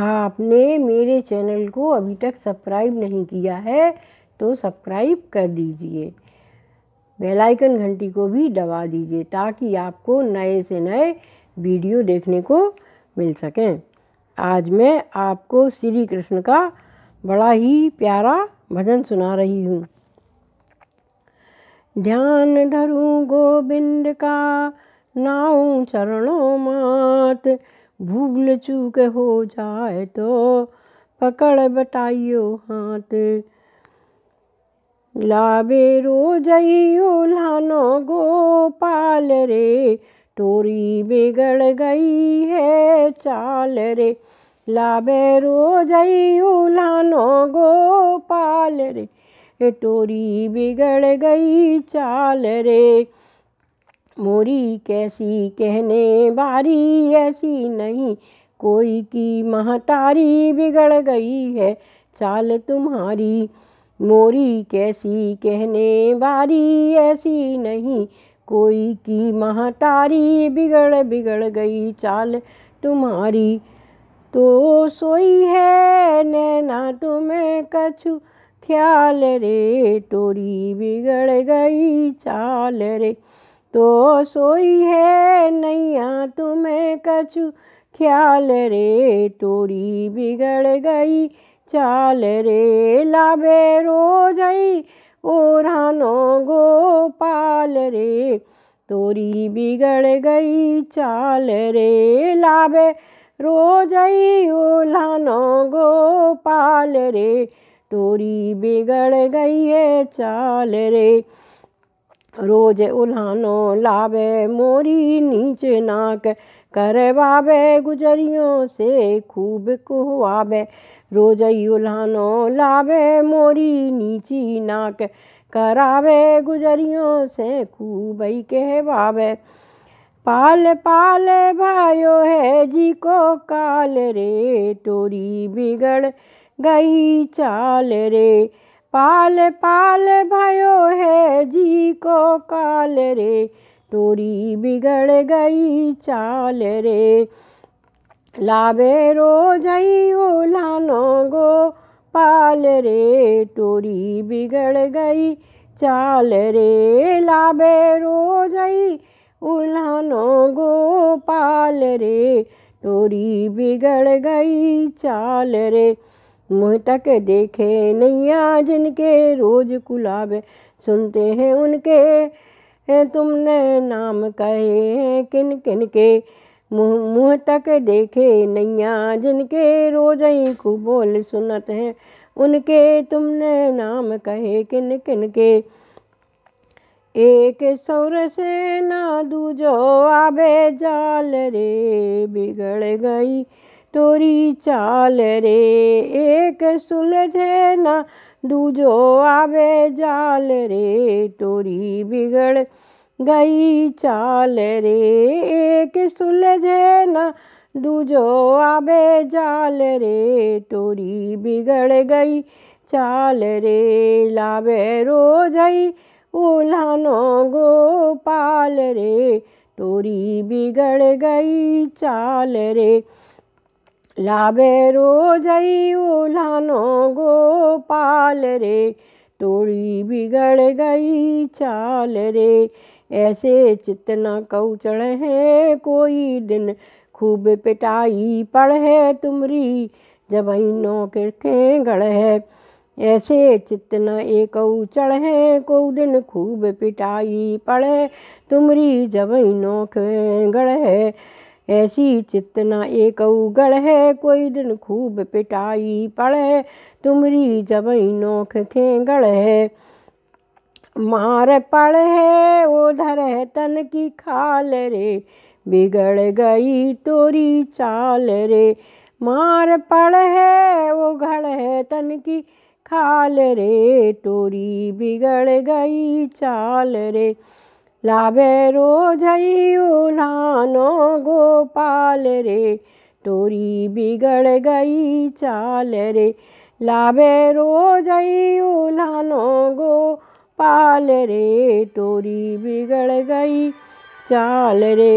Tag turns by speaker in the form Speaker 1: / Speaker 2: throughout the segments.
Speaker 1: आपने मेरे चैनल को अभी तक सब्सक्राइब नहीं किया है तो सब्सक्राइब कर दीजिए बेल आइकन घंटी को भी दबा दीजिए ताकि आपको नए से नए वीडियो देखने को मिल सकें आज मैं आपको श्री कृष्ण का बड़ा ही प्यारा भजन सुना रही हूँ ध्यान धरूँ गोविंद का नाऊ चरणों मात भूल चूक हो जाए तो पकड़ बटाइयो हाथ लाबे जइयो लानो गोपाल रे टोरी बिगड़ गई है चाल रे लाबे जइयो लानो गोपाल रे टोरी बिगड़ गई चाल रे मोरी कैसी कहने बारी ऐसी नहीं कोई की महतारी बिगड़ गई है चाल तुम्हारी मोरी कैसी कहने बारी ऐसी नहीं कोई की महतारी बिगड़ बिगड़ गई चाल तुम्हारी तो सोई है नैना तुम्हें कछु ख्याल रे टोरी बिगड़ गई चाल रे तो सोई है नैया तुम्हें कछु ख्याल रे तोरी बिगड़ गई चाल रे लाभे रो जई ओरानो गोपाल रे तोरी बिगड़ गई चाल रे लाभे लानो ओलानो गोपाल रे तोरी बिगड़ गई है चाल रे रोज उल्हानो लावे मोरी नीच नाक करवावे गुजरियों से खूब कुहवावे रोज उल्हानो लावे मोरी नीची नाक करावे गुजरियों से खूब ही कहवावे पाल पाल भायो है जी को काल रे टोरी बिगड़ गई चाल रे पाल पाल भायो को काल रे टोरी बिगड़ गई चाल रे लाबे रो जई ओ लानो गो पाल रे टोरी बिगड़ गई चाल रे लाबे रो जई उलानो गो पाल रे टोरी बिगड़ गई चाल रे मुँह तक देखे नैया जिनके रोज कुलाबे सुनते हैं उनके तुमने नाम कहे हैं किन किन के मुँह मुँह तक देखे नैया जिनके रोज ही को बोल सुनत हैं उनके तुमने नाम कहे किन किन के एक सौर से ना दूजो आबे जाल रे बिगड़ गई તોરી ચાલ રે એક સુલઝે ના દૂજો આવે જાલ રે તોરી બિગડ ગઈ ચાલ રે એક સુલઝે ના દૂજો આવે જાલ રે તોરી બિગડ ગઈ ચાલ રે લાવે રોજઈ ઉલાનો ગોપાલ રે તોરી બિગડ ગઈ ચાલ રે लाबेरो जइयो लानो पाल रे तोड़ी बिगड़ गई चाल रे ऐसे चित कौ चढ़ चढ़े कोई दिन खूब पिटाई पड़ है तुमरी जब नौ के गढ़ है ऐसे चित न एक चढ़े को दिन खूब पिटाई पड़े तुमरी जब नौ के गढ़ है ऐसी चित्तना एक गढ़ है कोई दिन खूब पिटाई पड़े तुमरी जबई नोख गढ़ है मार पड़ है ओधर है तन की खाल रे बिगड़ गई तोरी चाल रे मार पड़ है वो घड़ है तन की खाल रे तोरी बिगड़ गई चाल रे लाभेरो झयू नानो गोपाल रे तोरी बिगड़ गई चाल रे लाभेरो झयू नानो पाल रे तोरी बिगड़ गई चाल रे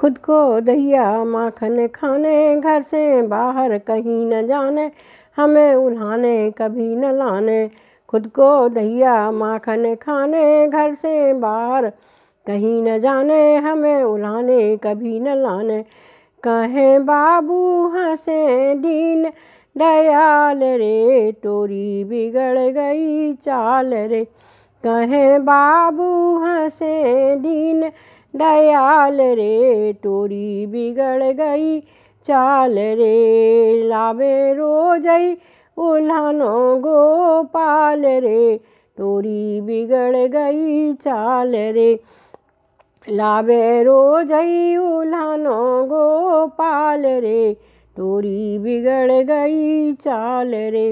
Speaker 1: खुद को दहिया माखन खाने घर से बाहर कहीं न जाने हमें उल्हाने कभी न लाने खुद को दहिया माखन खाने घर से बाहर कहीं न जाने हमें उलाने कभी न लाने कहें बाबू हंसे दीन दयाल रे तोरी बिगड़ गई चाल रे कहें बाबू हंसे दीन दयाल रे तोरी बिगड़ गई चाल रे लावे रोजई उल्हनो गोपाल रे टोरी बिगड़ गई चाल रे लावे रोजई उल्हनो गोपाल रे टोरी बिगड़ गई चाल रे